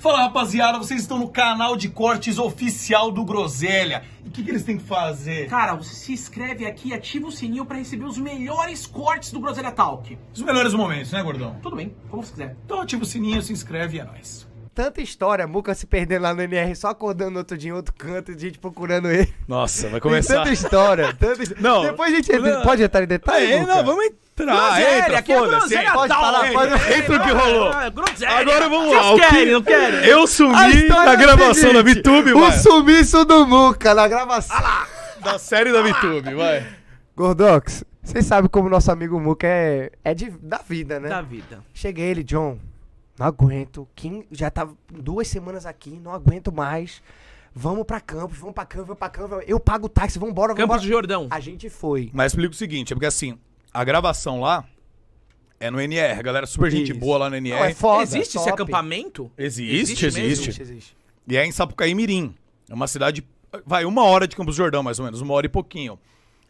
Fala rapaziada, vocês estão no canal de cortes oficial do Groselha. E o que, que, eles têm que fazer? Cara, você se inscreve aqui ativa o sininho para receber os melhores cortes do Groselha Talk. Os melhores momentos, né, gordão? Tudo bem, como você quiser. Então ativa o sininho, se inscreve e é nóis. Tanta história, Muca se perdendo lá no NR, só acordando outro dia em outro canto, a gente procurando ele. Nossa, vai começar. Tem tanta história, tanta história. Não, Depois a gente não, pode entrar em detalhes. É, não, vamos entrar. É tá, entra, aqui foda-se. pode falar, pode... falar. entra o que rolou. Agora vamos lá. Vocês querem, não querem? Eu sumi na gravação da VTube, O sumiço do Muca na gravação. Ah da série da VTube, vai. Gordox, vocês sabem como nosso amigo Muca é, é de, da vida, né? Da vida. Cheguei ele, John, não aguento. Kim, já tava tá duas semanas aqui, não aguento mais. Vamos pra Campos, vamos pra Campos, vamos pra Campos. Eu pago o táxi, vambora, vambora. Campos do Jordão. A gente foi. Mas explica o seguinte, é porque assim, a gravação lá é no NR. Galera, super gente Isso. boa lá no NR. Não, é foda, existe esse acampamento? Existe existe, existe, existe, existe. E é em Sapucaí Mirim. É uma cidade. Vai, uma hora de Campos do Jordão, mais ou menos, uma hora e pouquinho.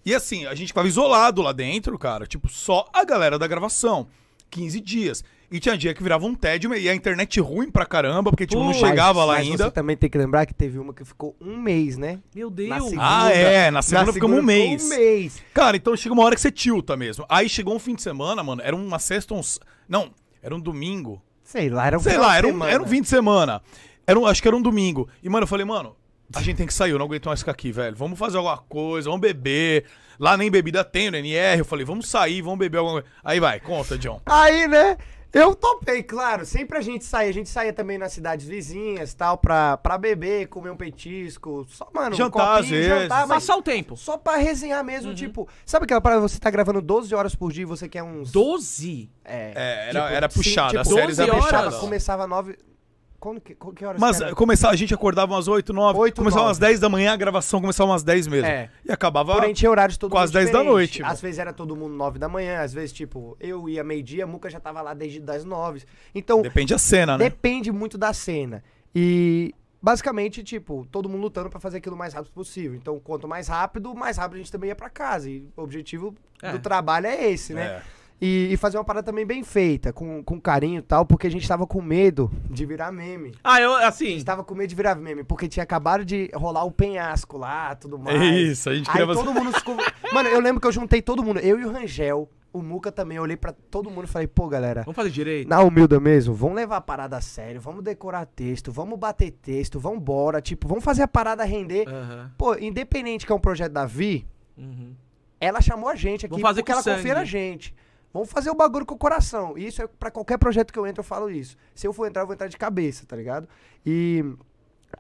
E assim, a gente ficava isolado lá dentro, cara. Tipo, só a galera da gravação. 15 dias. E tinha dia que virava um tédio e a internet ruim pra caramba, porque tipo, Pô, não chegava mas, lá mas ainda. Você também tem que lembrar que teve uma que ficou um mês, né? Meu Deus! Segunda, ah, é, na segunda, segunda ficamos um mês. um mês. Cara, então chega uma hora que você tilta mesmo. Aí chegou um fim de semana, mano, era uma sexta, um... não, era um domingo. Sei lá, era um Sei lá, era um, era um fim de semana. Era um, acho que era um domingo. E, mano, eu falei, mano, a gente tem que sair, eu não aguento mais ficar aqui, velho. Vamos fazer alguma coisa, vamos beber. Lá nem bebida tem no NR. Eu falei, vamos sair, vamos beber alguma coisa. Aí vai, conta, John. Aí, né? Eu topei, claro. Sempre a gente saía. A gente saía também nas cidades vizinhas tal, pra, pra beber, comer um petisco. Só, mano, jantar, um copinho, às vezes. jantar. Passar o tempo. Só pra resenhar mesmo, uhum. tipo. Sabe aquela parada você tá gravando 12 horas por dia e você quer uns. 12? É. é era, tipo, era puxada, sim, tipo, a série era horas? puxada. Começava 9, quando que, que horas Mas que eh, começar, a gente acordava umas 8, 9. 8, começava 9. umas 10 da manhã, a gravação começava umas 10 mesmo. É. E acabava. Porém, tinha horários todo quase mundo. Quase 10 da noite. Às vezes era todo mundo 9 da manhã, às vezes, tipo, eu ia meio-dia, Muca já tava lá desde das 9. Então. Depende da cena, né? Depende muito da cena. E basicamente, tipo, todo mundo lutando para fazer aquilo o mais rápido possível. Então, quanto mais rápido, mais rápido a gente também ia para casa. E o objetivo é. do trabalho é esse, né? É. E, e, fazer uma parada também bem feita, com, com carinho e tal, porque a gente tava com medo de virar meme. Ah, eu, assim. A gente tava com medo de virar meme, porque tinha acabado de rolar o penhasco lá, tudo é mais. É isso, a gente Aí todo mundo ficou... Mano, eu lembro que eu juntei todo mundo, eu e o Rangel, o Muca também, eu olhei pra todo mundo e falei, pô, galera. Vamos fazer direito. Na humilda mesmo, vamos levar a parada a sério, vamos decorar texto, vamos bater texto, vamos embora, tipo, vamos fazer a parada render. Uhum. Pô, independente que é um projeto da Vi, uhum. ela chamou a gente aqui vamos fazer porque ela confia na gente. Vamos fazer o bagulho com o coração. E isso é para qualquer projeto que eu entro, eu falo isso. Se eu for entrar, eu vou entrar de cabeça, tá ligado? E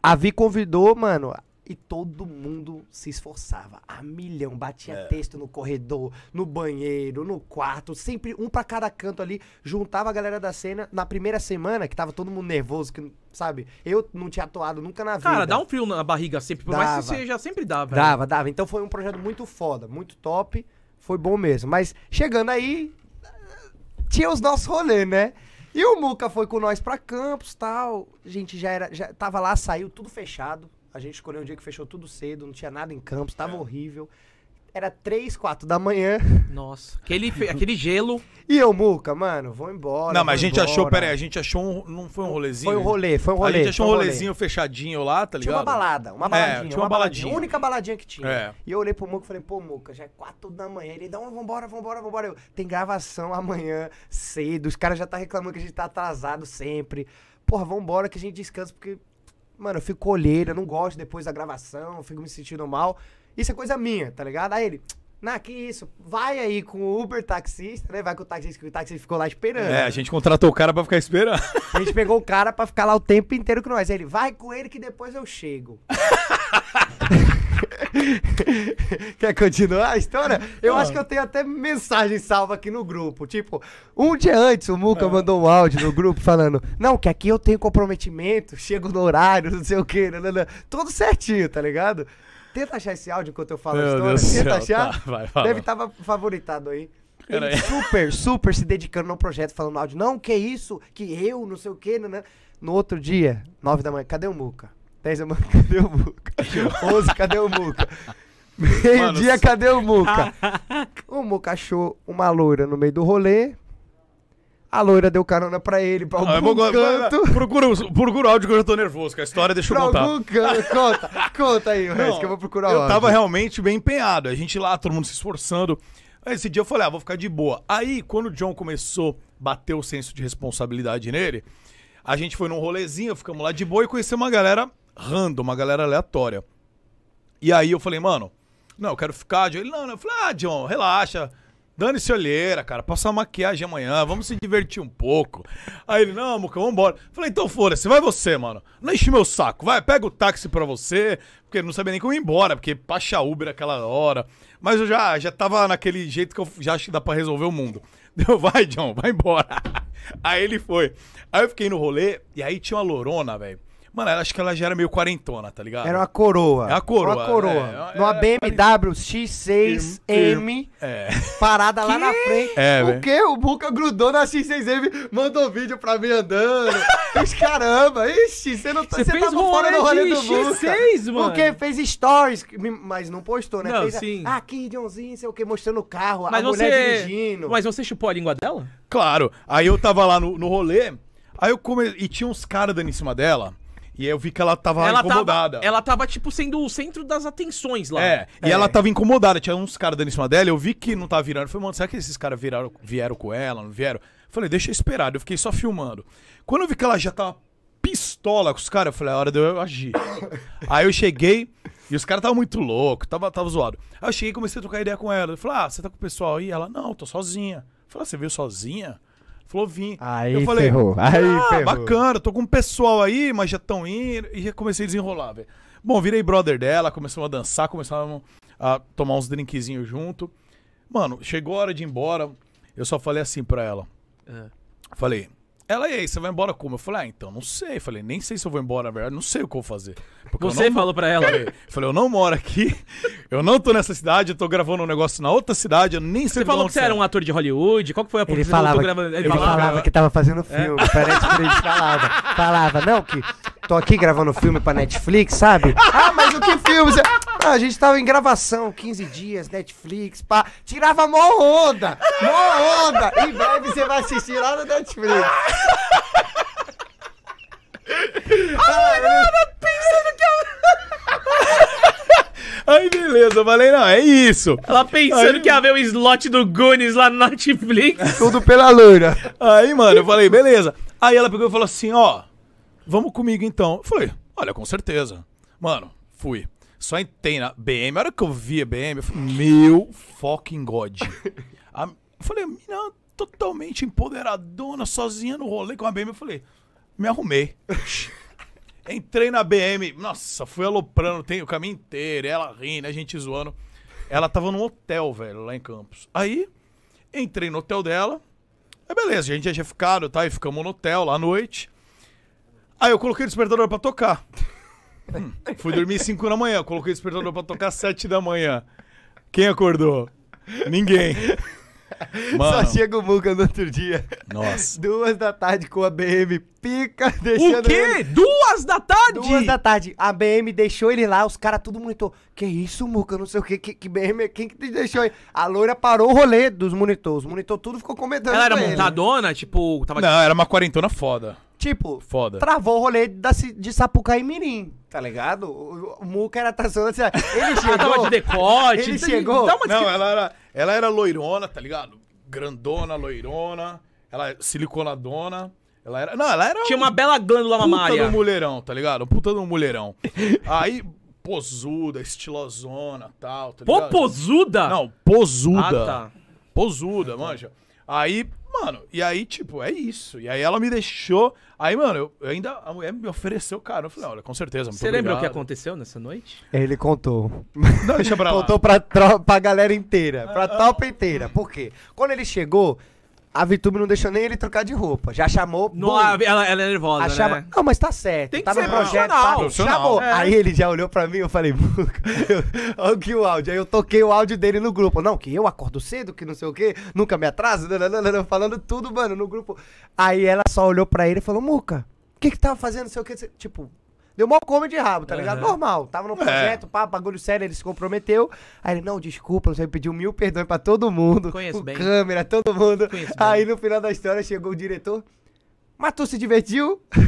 a Vi convidou, mano, e todo mundo se esforçava. A milhão, batia é. texto no corredor, no banheiro, no quarto, sempre um para cada canto ali, juntava a galera da cena. Na primeira semana, que tava todo mundo nervoso, que, sabe? Eu não tinha atuado nunca na vida. Cara, dá um frio na barriga sempre, por dava, mais que seja, sempre dava. Dava, dava. Então foi um projeto muito foda, muito top, foi bom mesmo. Mas chegando aí, tinha os nossos rolês, né? E o Muca foi com nós pra Campos tal. A gente já era. Já tava lá, saiu tudo fechado. A gente escolheu um dia que fechou tudo cedo, não tinha nada em Campos, tava é. horrível. Era 3, 4 da manhã. Nossa, aquele, aquele gelo. E eu, Muca, mano, vou embora. Não, mas a gente embora. achou, peraí, a gente achou um. Não foi um rolezinho? Foi um rolê, foi um rolê. A gente achou um rolezinho rolê. fechadinho lá, tá ligado? Tinha uma balada, uma é, baladinha. É, tinha uma, uma baladinha. baladinha. A única baladinha que tinha. É. E eu olhei pro Muca e falei, pô, Muca, já é 4 da manhã. Ele, não, vambora, vambora, vambora. Eu, tem gravação amanhã cedo, os caras já tá reclamando que a gente tá atrasado sempre. Porra, vambora que a gente descansa, porque, mano, eu fico olheira, não gosto depois da gravação, fico me sentindo mal. Isso é coisa minha, tá ligado? Aí ele, na que isso, vai aí com o Uber taxista, né? Vai com o taxista, que o taxista ficou lá esperando. É, a gente contratou o cara pra ficar esperando. A gente pegou o cara pra ficar lá o tempo inteiro com nós. Aí ele, vai com ele que depois eu chego. Quer continuar a história? Eu ah. acho que eu tenho até mensagem salva aqui no grupo. Tipo, um dia antes o Muca ah. É. mandou um áudio no grupo falando: Não, que aqui eu tenho comprometimento, chego no horário, não sei o que, tudo certinho, tá ligado? Tenta achar esse áudio enquanto eu falo Meu a história. Deus Tenta céu. achar. Tá, vai, Deve estar tá favoritado aí. Ele super, super se dedicando no projeto, falando áudio. Não, que isso, que eu, não sei o que. Né? No outro dia, nove da manhã, cadê o Muca? 10 da cadê o Muca? 11, cadê o Muca? Meio-dia, cadê o Muca? o Muca achou uma loira no meio do rolê. A loira deu carona pra ele, pra ah, algum ah, canto. Procura, procura o áudio que eu já tô nervoso, que a história deixa pra eu contar. Algum canto. Conta, conta aí, o resto, que eu vou procurar o Eu tava realmente bem empenhado. A gente lá, todo mundo se esforçando. Esse dia eu falei, ah, vou ficar de boa. Aí, quando o John começou a bater o senso de responsabilidade nele, a gente foi num rolezinho, ficamos lá de boa e conhecemos uma galera random, uma galera aleatória. E aí eu falei, mano, não, eu quero ficar. John. Ele, não, não. Eu falei, ah, John, relaxa. Dane-se olheira, cara. Passar maquiagem amanhã, vamos se divertir um pouco. Aí ele, não, Muca, vambora. Eu falei, então foda-se, vai você, mano. Não enche meu saco, vai, pega o táxi pra você. Porque não sabia nem como ir embora, porque pacha Uber aquela hora. Mas eu já, já tava naquele jeito que eu já acho que dá pra resolver o mundo. Deu, vai, John, vai embora. Aí ele foi. Aí eu fiquei no rolê, e aí tinha uma lorona, velho Mano, acho que ela já era meio quarentona, tá ligado? Era uma coroa. É uma coroa. Uma coroa. É, é Numa é, BMW é, X6M, é. parada que? lá na frente. É, o que? O Buca grudou na X6M, mandou vídeo pra mim andando. Fiz caramba. Ixi, você não tá, você, tá fez fora do rolê do Buca. X6, mano. Porque fez stories, mas não postou, né? Não, fez sim. A, ah, aqui, Johnzinho, sei o que, mostrando o carro, mas a você... mulher dirigindo. Mas você chupou a língua dela? Claro. Aí eu tava lá no, no rolê, aí eu comecei... E tinha uns caras dando em cima dela... E aí eu vi que ela tava ela incomodada. Tava, ela tava, tipo, sendo o centro das atenções lá. É, é. e ela tava incomodada. Tinha uns caras dando em cima dela, eu vi que não tava virando. Eu falei, mano, será que esses caras vieram, vieram com ela, não vieram? Eu falei, deixa eu esperar. Eu fiquei só filmando. Quando eu vi que ela já tava pistola com os caras, eu falei, a é hora de eu agir. aí eu cheguei, e os caras estavam muito loucos, tava, tava zoado. Aí eu cheguei e comecei a trocar ideia com ela. Eu falei, ah, você tá com o pessoal aí? Ela, não, tô sozinha. Eu falei, ah, você veio sozinha? Falou, vim. Aí eu falei, ferrou. Aí ah, ferrou. bacana, tô com um pessoal aí, mas já estão indo. E já comecei a desenrolar, velho. Bom, virei brother dela, começamos a dançar, começamos a tomar uns drinkzinhos junto. Mano, chegou a hora de ir embora. Eu só falei assim pra ela. É. Falei, ela, e aí, você vai embora como? Eu falei, ah, então não sei. Eu falei, nem sei se eu vou embora, na verdade, não sei o que eu vou fazer. Porque Você não... falou pra ela. Eu falei, eu falei, eu não moro aqui, eu não tô nessa cidade, eu tô gravando um negócio na outra cidade, eu nem sei Você falou que você era um é. ator de Hollywood, qual que foi a ele falava, que, gravando... ele, ele falava, falava, que tava fazendo é. filme, é. pra Netflix falava. Falava, não, que tô aqui gravando filme pra Netflix, sabe? ah, mas o que filme? Você... Ah, a gente tava em gravação, 15 dias, Netflix, pá. Tirava mó onda! Mó onda! Em breve você vai assistir lá no Netflix. Ai eu pensando que eu... Aí beleza, eu falei, não, é isso. Ela pensando Aí... que ia ver o slot do Goonies lá no Netflix. Tudo pela loira. Aí, mano, eu falei, beleza. Aí ela pegou e falou assim, ó, vamos comigo então. Eu falei, olha, com certeza. Mano, fui. Só entrei na BM. A hora que eu vi a BM, eu falei, meu fucking God. a, eu falei, mina totalmente empoderadona, sozinha no rolê com a BM. Eu falei, me arrumei. Entrei na BM, nossa, fui aloprando tem, o caminho inteiro, ela rindo, a gente zoando. Ela tava num hotel, velho, lá em Campos. Aí, entrei no hotel dela. Aí beleza, a gente já tinha ficado, tá? E ficamos no hotel lá à noite. Aí eu coloquei o despertador para tocar. Fui dormir 5 da manhã, coloquei o despertador pra tocar 7 da manhã. Quem acordou? Ninguém. Mano. Só chega o Muca no outro dia. Nossa. Duas da tarde com a BM pica, deixando. O quê? Ele... Duas da tarde? Duas da tarde. A BM deixou ele lá, os caras tudo monitor. Que isso, Muca? Não sei o quê. Que, que BM? É? Quem que te deixou aí? A loira parou o rolê dos monitores. Os monitor tudo ficou comentando. Ela era montadona? Ele. Tipo, tava. Não, era uma quarentona foda. Tipo, Foda. travou o rolê da, de Sapucaí Mirim, tá ligado? O, o Muca era traçando tá assim, ele chegou... tava de decote. Ele chegou... Não, ela era, ela era loirona, tá ligado? Grandona, loirona, ela é siliconadona. Ela era, não, ela era... Tinha um uma bela glândula mamária. Puta do mulherão, tá ligado? Puta do mulherão. Aí, posuda, estilosona, tal, tá Pô, posuda? Não, posuda. Ah, tá. Posuda, ah, tá. manja. Aí, Mano, e aí, tipo, é isso. E aí ela me deixou. Aí, mano, eu ainda. A mulher me ofereceu, cara. Eu falei, olha, com certeza. Você lembra o que aconteceu nessa noite? Ele contou. Não, deixa pra lá. Contou pra, pra galera inteira. Pra ah, ah, tropa inteira. Por quê? Quando ele chegou, a Vitube não deixou nem ele trocar de roupa. Já chamou. Não, ela, ela é nervosa. A chama, né? Não, mas tá certo. Tem que tá ser no projeto. Tá, profissional. Chamou. É. Aí ele já olhou pra mim e eu falei, olha que o áudio. Aí eu toquei o áudio dele no grupo. Não, que eu acordo cedo, que não sei o quê, nunca me atraso, falando tudo, mano, no grupo. Aí ela só olhou pra ele e falou, Muca, o que que tava fazendo, não sei o quê? Tipo, Deu mó come de rabo, tá ligado? Normal. Tava no é. projeto, é. pá, bagulho sério, ele se comprometeu. Aí ele, não, desculpa, você pediu mil perdões pra todo mundo. Conheço bem. Câmera, todo mundo. Conheço aí bem. no final da história chegou o diretor. Mas tu se divertiu?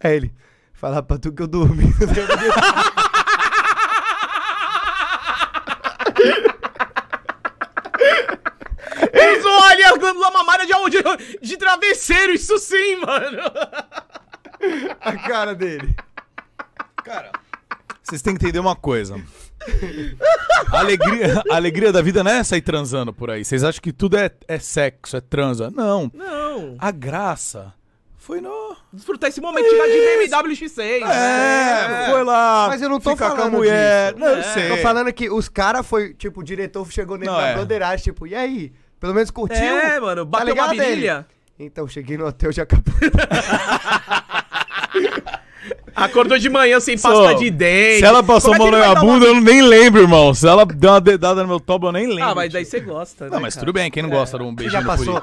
aí ele, falar pra tu que eu dormi. Eles olha a glândula mamária de, de, de travesseiro, isso sim, mano. A cara dele. Cara, vocês têm que entender uma coisa. A alegria, a alegria da vida não é sair transando por aí. Vocês acham que tudo é, é sexo, é transa. Não. Não. A graça foi no. Desfrutar esse momento, de BMW X6. É, né? é, foi lá. Mas eu não tô ficar falando. com a mulher. Disso. Não, é. eu sei. Tô falando que os caras foi, tipo, o diretor chegou nele não, na é. tipo, e aí? Pelo menos curtiu? É, mano, tá bateu tá uma virilha. Dele. Então, cheguei no hotel já acabou. Acordou de manhã sem pasta so, de dente. Se ela passou é mal na minha bunda, uma... eu nem lembro, irmão. Se ela deu uma dedada no meu topo eu nem ah, lembro. Ah, mas daí você gosta, né, Não, mas cara? tudo bem, quem não é. gosta de um beijinho já passou.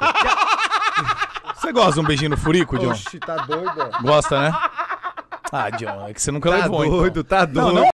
Você gosta de um beijinho no furico, John? Oxi, tá doido. Gosta, né? Ah, John, é que você nunca tá levou, doido, então. Tá doido, tá doido.